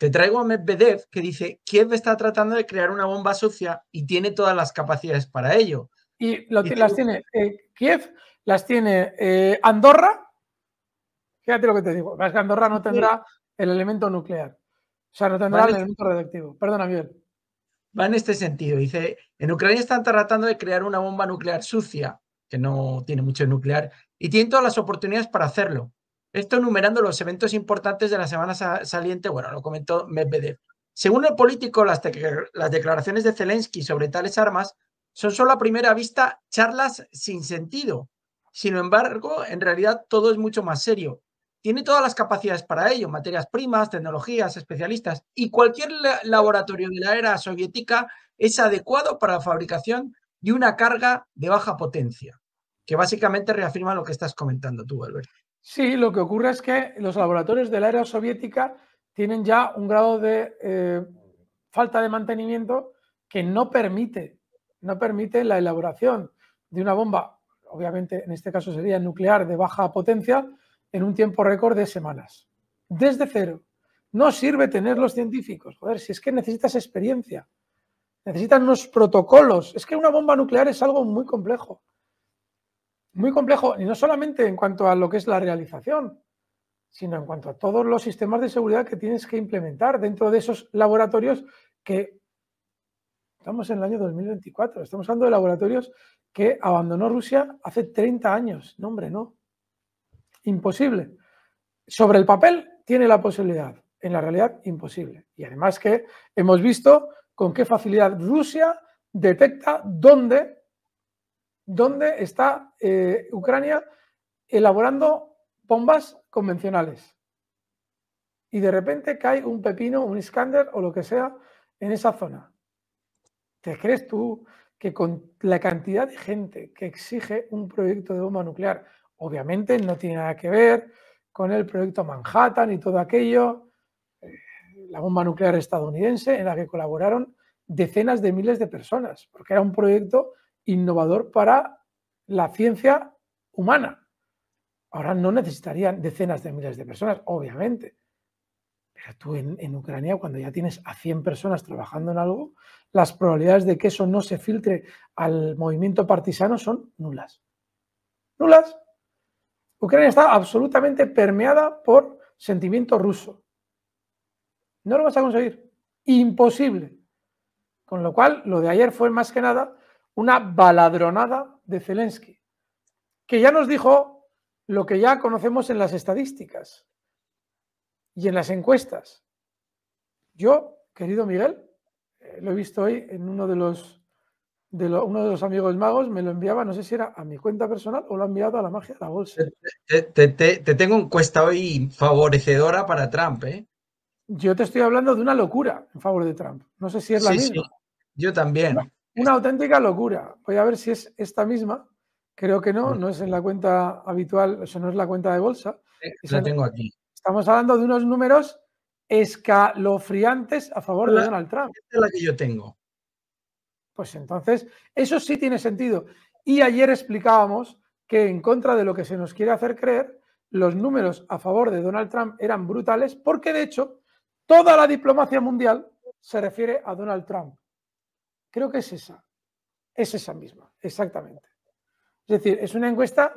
Te traigo a Medvedev que dice, Kiev está tratando de crear una bomba sucia y tiene todas las capacidades para ello. Y, las tiene eh, Kiev, las tiene eh, Andorra. Fíjate lo que te digo, es que Andorra no tendrá el elemento nuclear. O sea, no tendrá el elemento radioactivo. Perdona, Miguel. Va en este sentido. Dice, en Ucrania están tratando de crear una bomba nuclear sucia, que no tiene mucho nuclear, y tienen todas las oportunidades para hacerlo. Esto enumerando los eventos importantes de la semana saliente, bueno, lo comentó Medvedev. Según el político, las, declaraciones de Zelensky sobre tales armas son solo a primera vista charlas sin sentido. Sin embargo, en realidad todo es mucho más serio. Tiene todas las capacidades para ello, materias primas, tecnologías, especialistas, y cualquier laboratorio de la era soviética es adecuado para la fabricación de una carga de baja potencia, que básicamente reafirma lo que estás comentando tú, Alberto. Sí, lo que ocurre es que los laboratorios de la soviética tienen ya un grado de eh, falta de mantenimiento que no permite, no permite la elaboración de una bomba, obviamente en este caso sería nuclear de baja potencia, en un tiempo récord de semanas. Desde cero. No sirve tener los científicos. Joder, si es que necesitas experiencia, necesitas unos protocolos. Es que una bomba nuclear es algo muy complejo muy complejo, y no solamente en cuanto a lo que es la realización, sino en cuanto a todos los sistemas de seguridad que tienes que implementar dentro de esos laboratorios que estamos en el año 2024, estamos hablando de laboratorios que abandonó Rusia hace 30 años. No, hombre, no. Imposible. Sobre el papel tiene la posibilidad, en la realidad imposible. Y además que hemos visto con qué facilidad Rusia detecta dónde donde está eh, Ucrania elaborando bombas convencionales. Y de repente cae un pepino, un Iskander o lo que sea en esa zona. ¿Te crees tú que con la cantidad de gente que exige un proyecto de bomba nuclear, obviamente no tiene nada que ver con el proyecto Manhattan y todo aquello, eh, la bomba nuclear estadounidense en la que colaboraron decenas de miles de personas, porque era un proyecto innovador para la ciencia humana. Ahora no necesitarían decenas de miles de personas, obviamente. Pero tú en, Ucrania, cuando ya tienes a 100 personas trabajando en algo, las probabilidades de que eso no se filtre al movimiento partisano son nulas. Nulas. Ucrania está absolutamente permeada por sentimiento ruso. No lo vas a conseguir. Imposible. Con lo cual, lo de ayer fue más que nada una baladronada de Zelensky, que ya nos dijo lo que ya conocemos en las estadísticas y en las encuestas. Yo, querido Miguel, eh, lo he visto hoy en uno de los de uno de los amigos magos me lo enviaba, no sé si era a mi cuenta personal o lo ha enviado a la magia de la bolsa. Te, tengo encuesta hoy favorecedora para Trump, ¿eh? Yo te estoy hablando de una locura en favor de Trump. No sé si es la sí, misma. Sí. Yo también. Una este auténtica locura. Voy a ver si es esta misma. Creo que no, no es en la cuenta habitual, eso no es la cuenta de bolsa. Eh, la tengo aquí. Estamos hablando de unos números escalofriantes a favor de Donald Trump. Esta es la que yo tengo. Pues entonces, eso sí tiene sentido. Y ayer explicábamos que en contra de lo que se nos quiere hacer creer, los números a favor de Donald Trump eran brutales porque de hecho toda la diplomacia mundial se refiere a Donald Trump. Creo que es esa. Es esa misma, exactamente. Es decir, es una encuesta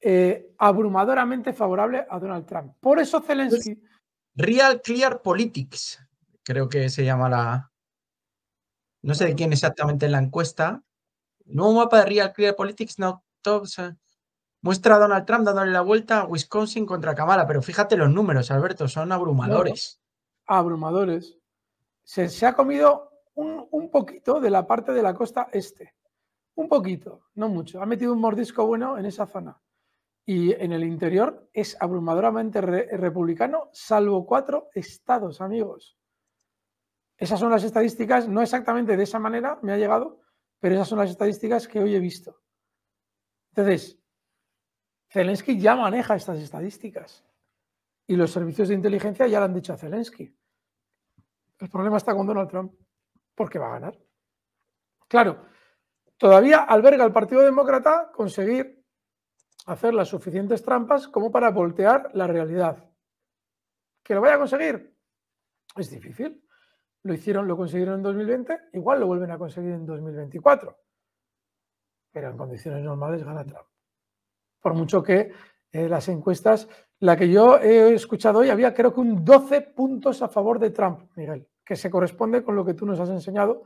eh, abrumadoramente favorable a Donald Trump. Por eso Zelensky. Real Clear Politics, creo que se llama la. No sé de quién exactamente la encuesta. Nuevo mapa de Real Clear Politics, no. muestra a Donald Trump dándole la vuelta a Wisconsin contra Kamala, pero fíjate los números, Alberto, son abrumadores. Abrumadores. se ha comido un, poquito de la parte de la costa este. Un poquito, no mucho. Ha metido un mordisco bueno en esa zona. Y en el interior es abrumadoramente republicano, salvo cuatro estados, amigos. Esas son las estadísticas, no exactamente de esa manera, me ha llegado, pero esas son las estadísticas que hoy he visto. Entonces, Zelensky ya maneja estas estadísticas y los servicios de inteligencia ya lo han dicho a Zelensky. El problema está con Donald Trump porque va a ganar. Claro, todavía alberga el Partido Demócrata conseguir hacer las suficientes trampas como para voltear la realidad. ¿Que lo vaya a conseguir? Es difícil. Lo hicieron, lo consiguieron en 2020, igual lo vuelven a conseguir en 2024. Pero en condiciones normales gana Trump. Por mucho que eh, las encuestas, la que yo he escuchado hoy había creo que un 12 puntos a favor de Trump, Miguel que se corresponde con lo que tú nos has enseñado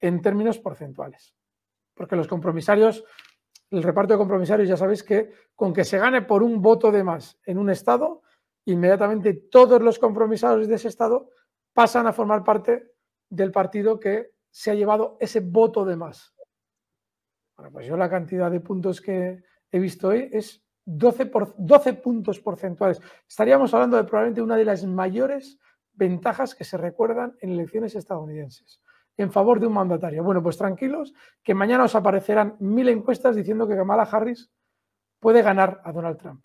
en términos porcentuales. Porque los compromisarios, el reparto de compromisarios, ya sabéis que con que se gane por un voto de más en un Estado, inmediatamente todos los compromisarios de ese Estado pasan a formar parte del partido que se ha llevado ese voto de más. Bueno, pues yo la cantidad de puntos que he visto hoy es 12, por, 12 puntos porcentuales. Estaríamos hablando de probablemente una de las mayores ventajas que se recuerdan en elecciones estadounidenses en favor de un mandatario. Bueno, pues tranquilos, que mañana os aparecerán mil encuestas diciendo que Kamala Harris puede ganar a Donald Trump.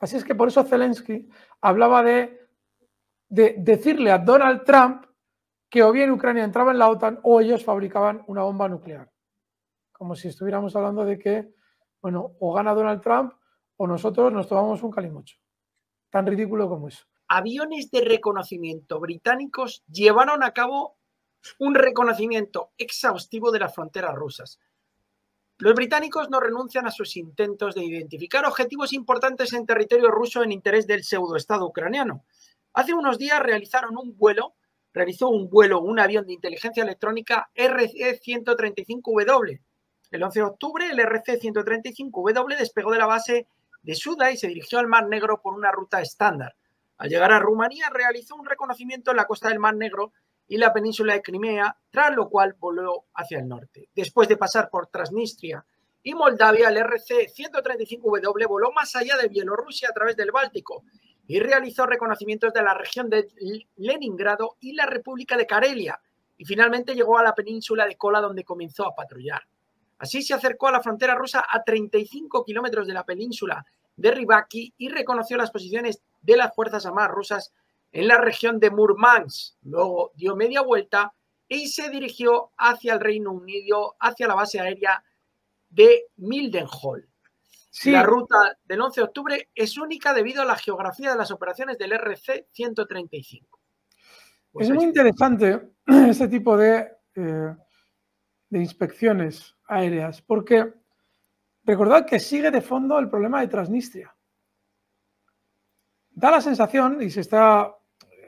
Así es que por eso Zelensky hablaba de, decirle a Donald Trump que o bien Ucrania entraba en la OTAN o ellos fabricaban una bomba nuclear. Como si estuviéramos hablando de que, bueno, o gana Donald Trump o nosotros nos tomamos un calimocho. Tan ridículo como eso aviones de reconocimiento británicos llevaron a cabo un reconocimiento exhaustivo de las fronteras rusas. Los británicos no renuncian a sus intentos de identificar objetivos importantes en territorio ruso en interés del pseudoestado ucraniano. Hace unos días realizaron un vuelo, realizó un vuelo un avión de inteligencia electrónica RC-135W. El 11 de octubre, el RC-135W despegó de la base de Suda y se dirigió al Mar Negro por una ruta estándar. Al llegar a Rumanía realizó un reconocimiento en la costa del Mar Negro y la península de Crimea, tras lo cual voló hacia el norte. Después de pasar por Transnistria y Moldavia, el RC-135W voló más allá de Bielorrusia a través del Báltico y realizó reconocimientos de la región de Leningrado y la República de Karelia, y finalmente llegó a la península de Kola donde comenzó a patrullar. Así se acercó a la frontera rusa a 35 kilómetros de la península de Rybaki y reconoció las posiciones de las Fuerzas Armadas rusas en la región de Murmansk. Luego dio media vuelta y se dirigió hacia el Reino Unido, hacia la base aérea de Mildenhall. La ruta del 11 de octubre es única debido a la geografía de las operaciones del RC-135. Pues es muy interesante este tipo de, eh, de inspecciones aéreas, porque Recordad que sigue de fondo el problema de Transnistria. Da la sensación, y se está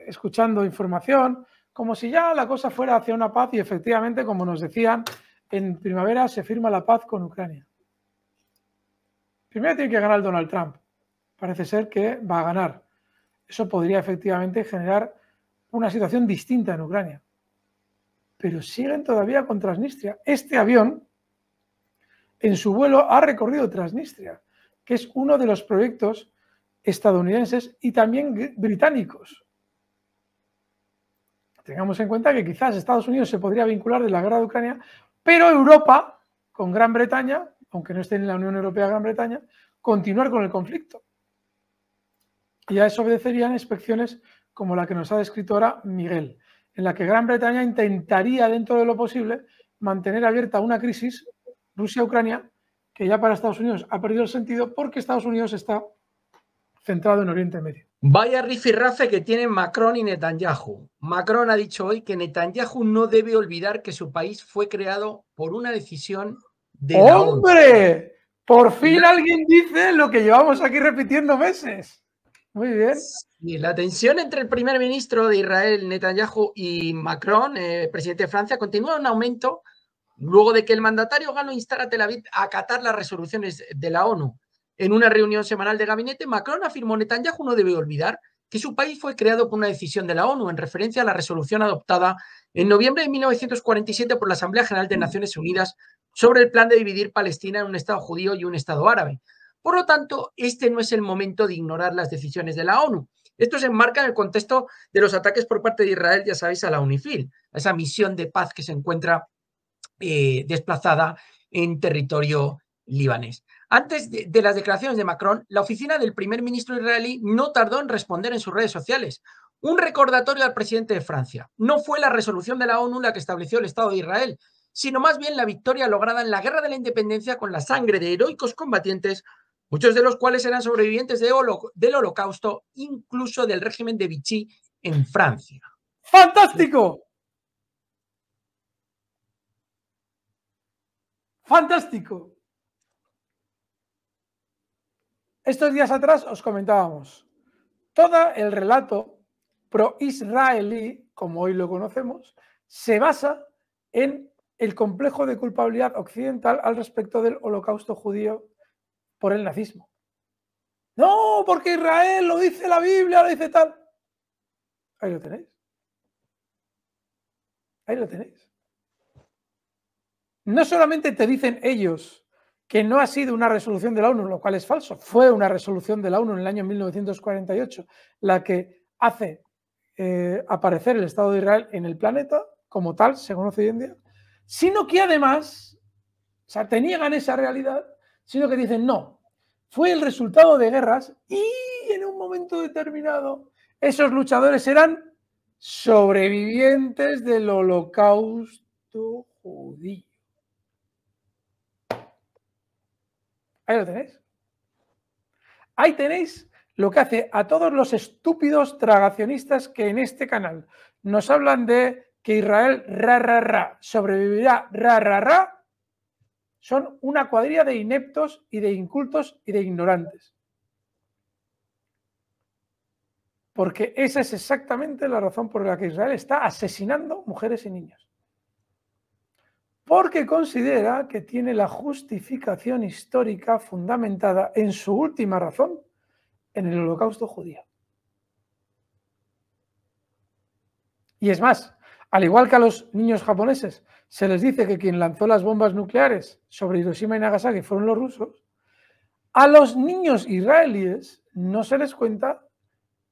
escuchando información, como si ya la cosa fuera hacia una paz y efectivamente, como nos decían, en primavera se firma la paz con Ucrania. Primero tiene que ganar Donald Trump. Parece ser que va a ganar. Eso podría efectivamente generar una situación distinta en Ucrania. Pero siguen todavía con Transnistria. Este avión en su vuelo ha recorrido Transnistria, que es uno de los proyectos estadounidenses y también británicos. Tengamos en cuenta que quizás Estados Unidos se podría vincular de la guerra de Ucrania, pero Europa, con Gran Bretaña, aunque no esté en la Unión Europea Gran Bretaña, continuar con el conflicto. Y a eso obedecerían inspecciones como la que nos ha descrito ahora Miguel, en la que Gran Bretaña intentaría, dentro de lo posible, mantener abierta una crisis Rusia-Ucrania, que ya para Estados Unidos ha perdido el sentido porque Estados Unidos está centrado en Oriente Medio. Vaya rifirrafe que tienen Macron y Netanyahu. Macron ha dicho hoy que Netanyahu no debe olvidar que su país fue creado por una decisión de. ¡Hombre! Por fin alguien dice lo que llevamos aquí repitiendo meses. Muy bien. Y la tensión entre el primer ministro de Israel, Netanyahu, y Macron, eh, presidente de Francia, continúa en aumento luego de que el mandatario gano instara a Tel Aviv a acatar las resoluciones de la ONU en una reunión semanal de gabinete, Macron afirmó Netanyahu no debe olvidar que su país fue creado por una decisión de la ONU en referencia a la resolución adoptada en noviembre de 1947 por la Asamblea General de Naciones Unidas sobre el plan de dividir Palestina en un Estado judío y un Estado árabe. Por lo tanto, este no es el momento de ignorar las decisiones de la ONU. Esto se enmarca en el contexto de los ataques por parte de Israel, ya sabéis, a la UNIFIL, a esa misión de paz que se encuentra eh, desplazada en territorio libanés. Antes de, las declaraciones de Macron, la oficina del primer ministro israelí no tardó en responder en sus redes sociales. Un recordatorio al presidente de Francia. No fue la resolución de la ONU la que estableció el Estado de Israel, sino más bien la victoria lograda en la Guerra de la Independencia con la sangre de heroicos combatientes, muchos de los cuales eran sobrevivientes del Holocausto, incluso del régimen de Vichy en Francia. ¡Fantástico! Fantástico. Estos días atrás os comentábamos, todo el relato pro-israelí, como hoy lo conocemos, se basa en el complejo de culpabilidad occidental al respecto del holocausto judío por el nazismo. No, porque Israel lo dice la Biblia, lo dice tal. Ahí lo tenéis. Ahí lo tenéis no solamente te dicen ellos que no ha sido una resolución de la ONU, lo cual es falso, fue una resolución de la ONU en el año 1948 la que hace eh, aparecer el Estado de Israel en el planeta como tal, se conoce hoy en día, sino que además, o sea, te niegan esa realidad, sino que dicen no, fue el resultado de guerras y en un momento determinado esos luchadores eran sobrevivientes del holocausto judío. Ahí tenéis. Ahí tenéis lo que hace a todos los estúpidos tragacionistas que en este canal nos hablan de que Israel ra, ra, sobrevivirá ra, son una cuadrilla de ineptos y de incultos y de ignorantes. Porque esa es exactamente la razón por la que Israel está asesinando mujeres y niños porque considera que tiene la justificación histórica fundamentada en su última razón, en el holocausto judío. Y es más, al igual que a los niños japoneses, se les dice que quien lanzó las bombas nucleares sobre Hiroshima y Nagasaki fueron los rusos, a los niños israelíes no se les cuenta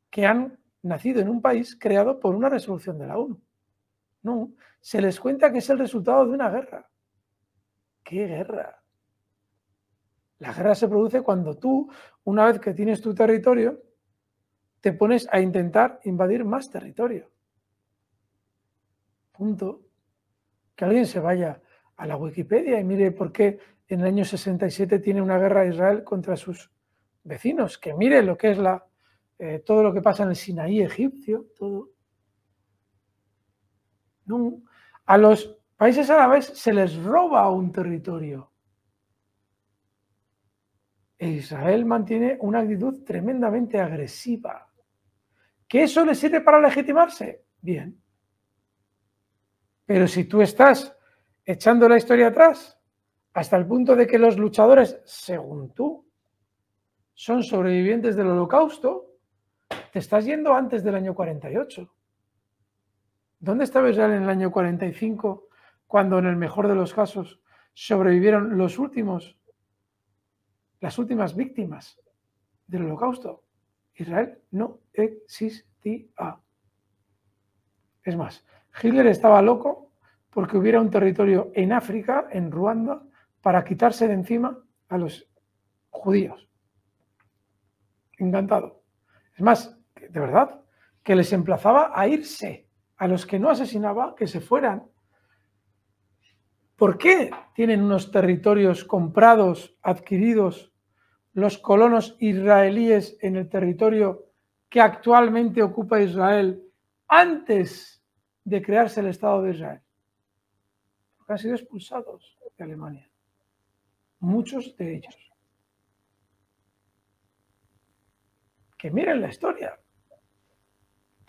que han nacido en un país creado por una resolución de la ONU. No, se les cuenta que es el resultado de una guerra. ¿Qué guerra? La guerra se produce cuando tú, una vez que tienes tu territorio, te pones a intentar invadir más territorio. Punto. Que alguien se vaya a la Wikipedia y mire por qué en el año 67 tiene una guerra Israel contra sus vecinos, que mire lo que es la, eh, todo lo que pasa en el Sinaí egipcio, todo. A los países árabes se les roba un territorio. Israel mantiene una actitud tremendamente agresiva. ¿Que eso le sirve para legitimarse? Bien. Pero si tú estás echando la historia atrás, hasta el punto de que los luchadores, según tú, son sobrevivientes del holocausto, te estás yendo antes del año 48. ¿Dónde estaba Israel en el año 45 cuando en el mejor de los casos sobrevivieron los últimos, las últimas víctimas del holocausto? Israel no existía. Es más, Hitler estaba loco porque hubiera un territorio en África, en Ruanda, para quitarse de encima a los judíos. Encantado. Es más, de verdad, que les emplazaba a irse a los que no asesinaba que se fueran. ¿Por qué tienen unos territorios comprados, adquiridos, los colonos israelíes en el territorio que actualmente ocupa Israel antes de crearse el Estado de Israel? Porque han sido expulsados de Alemania, muchos de ellos. Que miren la historia,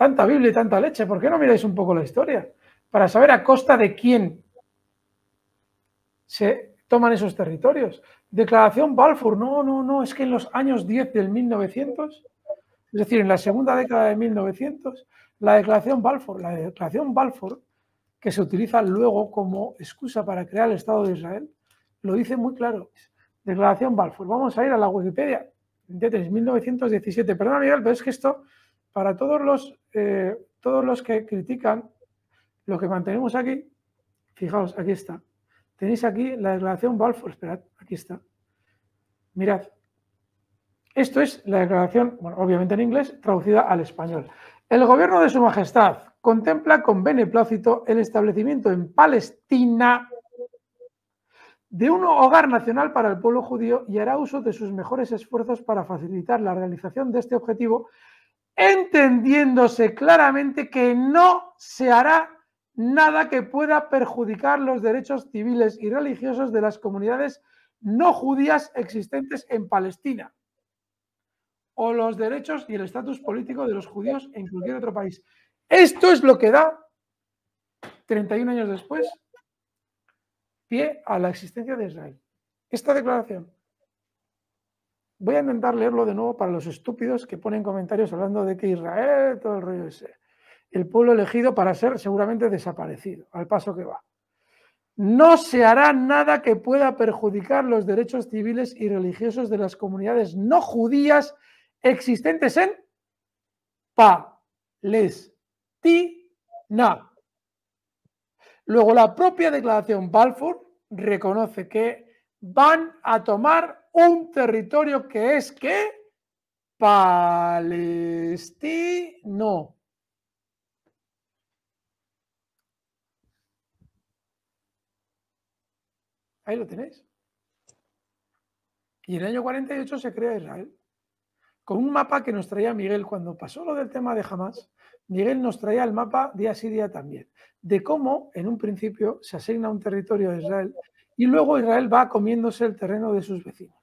tanta Biblia y tanta leche, ¿por qué no miráis un poco la historia? Para saber a costa de quién se toman esos territorios. Declaración Balfour, no, no, no, es que en los años 10 del 1900, es decir, en la segunda década de 1900, la declaración Balfour, la declaración Balfour, que se utiliza luego como excusa para crear el Estado de Israel, lo dice muy claro. Declaración Balfour. Vamos a ir a la Wikipedia de 1917. Perdón, Miguel, pero es que esto, para todos los eh, todos los que critican lo que mantenemos aquí, fijaos, aquí está. Tenéis aquí la declaración Balfour, esperad, aquí está. Mirad. Esto es la declaración, bueno, obviamente en inglés, traducida al español. El gobierno de Su Majestad contempla con beneplácito el establecimiento en Palestina de un hogar nacional para el pueblo judío y hará uso de sus mejores esfuerzos para facilitar la realización de este objetivo entendiéndose claramente que no se hará nada que pueda perjudicar los derechos civiles y religiosos de las comunidades no judías existentes en Palestina o los derechos y el estatus político de los judíos en cualquier otro país. Esto es lo que da, 31 años después, pie a la existencia de Israel. Esta declaración. Voy a intentar leerlo de nuevo para los estúpidos que ponen comentarios hablando de que Israel, todo el rollo ese, el pueblo elegido para ser seguramente desaparecido, al paso que va. No se hará nada que pueda perjudicar los derechos civiles y religiosos de las comunidades no judías existentes en Palestina. Luego, la propia declaración Balfour reconoce que van a tomar un territorio que es que palestino. Ahí lo tenéis. Y en el año 48 se crea Israel. Con un mapa que nos traía Miguel cuando pasó lo del tema de Hamas, Miguel nos traía el mapa día sí día también, de cómo en un principio se asigna un territorio a Israel y luego Israel va comiéndose el terreno de sus vecinos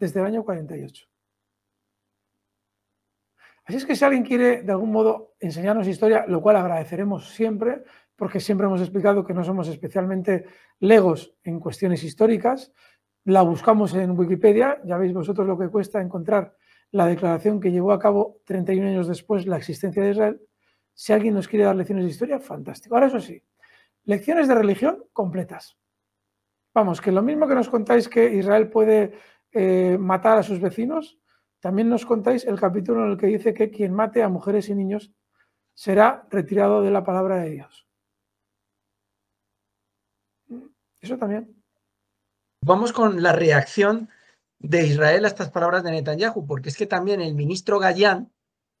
desde el año 48. Así es que si alguien quiere de algún modo enseñarnos historia, lo cual agradeceremos siempre, porque siempre hemos explicado que no somos especialmente legos en cuestiones históricas, la buscamos en Wikipedia, ya veis vosotros lo que cuesta encontrar la declaración que llevó a cabo 31 años después la existencia de Israel. Si alguien nos quiere dar lecciones de historia, fantástico. Ahora eso sí, lecciones de religión completas. Vamos, que lo mismo que nos contáis que Israel puede eh, matar a sus vecinos, también nos contáis el capítulo en el que dice que quien mate a mujeres y niños será retirado de la palabra de Dios. Eso también. Vamos con la reacción de Israel a estas palabras de Netanyahu, porque es que también el ministro Gallán,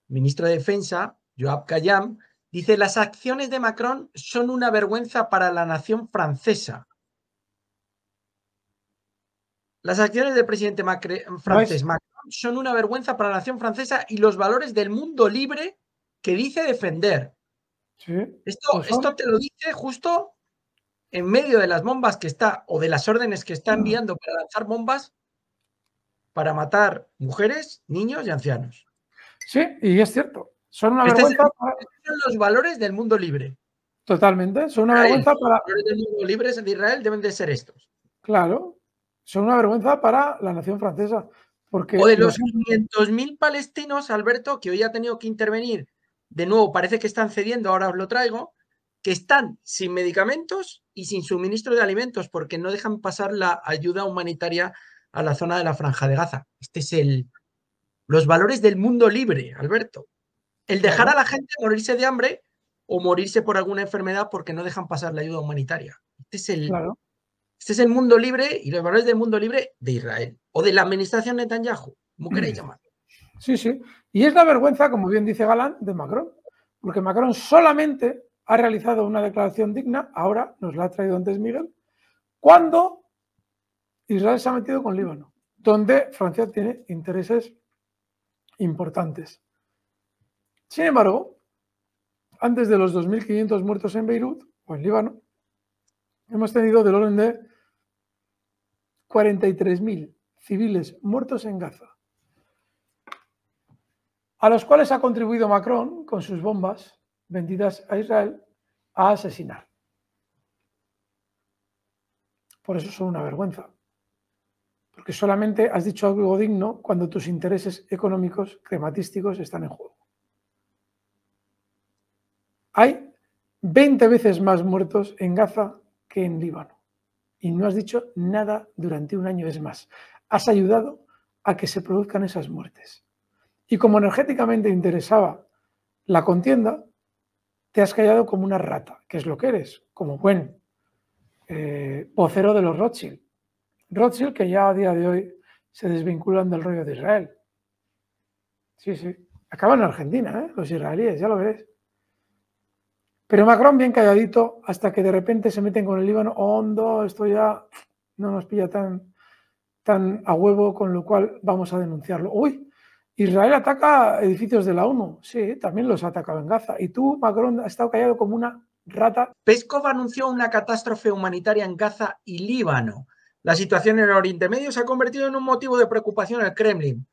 ministro de Defensa, Joab Gallán, dice, las acciones de Macron son una vergüenza para la nación francesa. Las acciones del presidente eh, francés Macron son una vergüenza para la nación francesa y los valores del mundo libre que dice defender. Pues esto, te lo dice justo en medio de las bombas que está o de las órdenes que está mm. enviando para lanzar bombas para matar mujeres, niños y ancianos. Sí, y es cierto. Son este este Son los valores del mundo libre. Totalmente. Son una vergüenza para. Los valores del mundo libre de Israel deben de ser estos. Claro son una vergüenza para la nación francesa. Porque o de los 500.000 palestinos, Alberto, que hoy ha tenido que intervenir, de nuevo parece que están cediendo, ahora os lo traigo, que están sin medicamentos y sin suministro de alimentos porque no dejan pasar la ayuda humanitaria a la zona de la franja de Gaza. Este es el los valores del mundo libre, Alberto. El dejar a la gente morirse de hambre o morirse por alguna enfermedad porque no dejan pasar la ayuda humanitaria. Este es el, este es el mundo libre y los valores del mundo libre de Israel o de la administración Netanyahu, como mm. queréis llamarlo. Sí, sí. Y es la vergüenza, como bien dice Galán, de Macron. Porque Macron solamente ha realizado una declaración digna, ahora nos la ha traído antes Miguel, cuando Israel se ha metido con Líbano, donde Francia tiene intereses importantes. Sin embargo, antes de los 2.500 muertos en Beirut o en Líbano, hemos tenido del orden de 43.000 civiles muertos en Gaza, a los cuales ha contribuido Macron con sus bombas vendidas a Israel a asesinar. Por eso son una vergüenza. Porque solamente has dicho algo digno cuando tus intereses económicos, crematísticos, están en juego. Hay 20 veces más muertos en Gaza que en Líbano y no has dicho nada durante un año, es más, has ayudado a que se produzcan esas muertes. Y como energéticamente interesaba la contienda, te has callado como una rata, que es lo que eres, como buen eh, vocero de los Rothschild. Rothschild que ya a día de hoy se desvinculan del rollo de Israel. Sí, sí. Acaban en Argentina, ¿eh? los israelíes, ya lo veréis. Pero Macron bien calladito hasta que de repente se meten con el Líbano, hondo, esto ya no nos pilla tan, tan a huevo, con lo cual vamos a denunciarlo. Uy, Israel ataca edificios de la ONU, sí, también los ha atacado en Gaza. Y tú, Macron, has estado callado como una rata. Peskov anunció una catástrofe humanitaria en Gaza y Líbano. La situación en el Oriente Medio se ha convertido en un motivo de preocupación al Kremlin.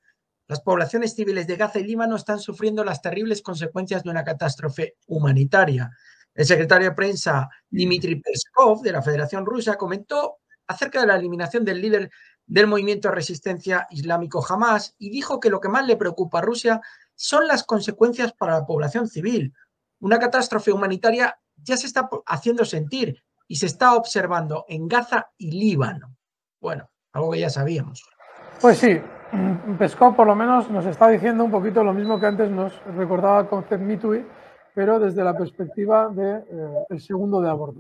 Las poblaciones civiles de Gaza y Líbano están sufriendo las terribles consecuencias de una catástrofe humanitaria. El secretario de prensa Dmitry Peskov de la Federación Rusa comentó acerca de la eliminación del líder del movimiento de resistencia islámico Hamas y dijo que lo que más le preocupa a Rusia son las consecuencias para la población civil. Una catástrofe humanitaria ya se está haciendo sentir y se está observando en Gaza y Líbano. Bueno, algo que ya sabíamos. Pues sí, Mm, Pescó por lo menos nos está diciendo un poquito lo mismo que antes nos recordaba Concept Mitui, pero desde la perspectiva del de, eh, segundo de abordo.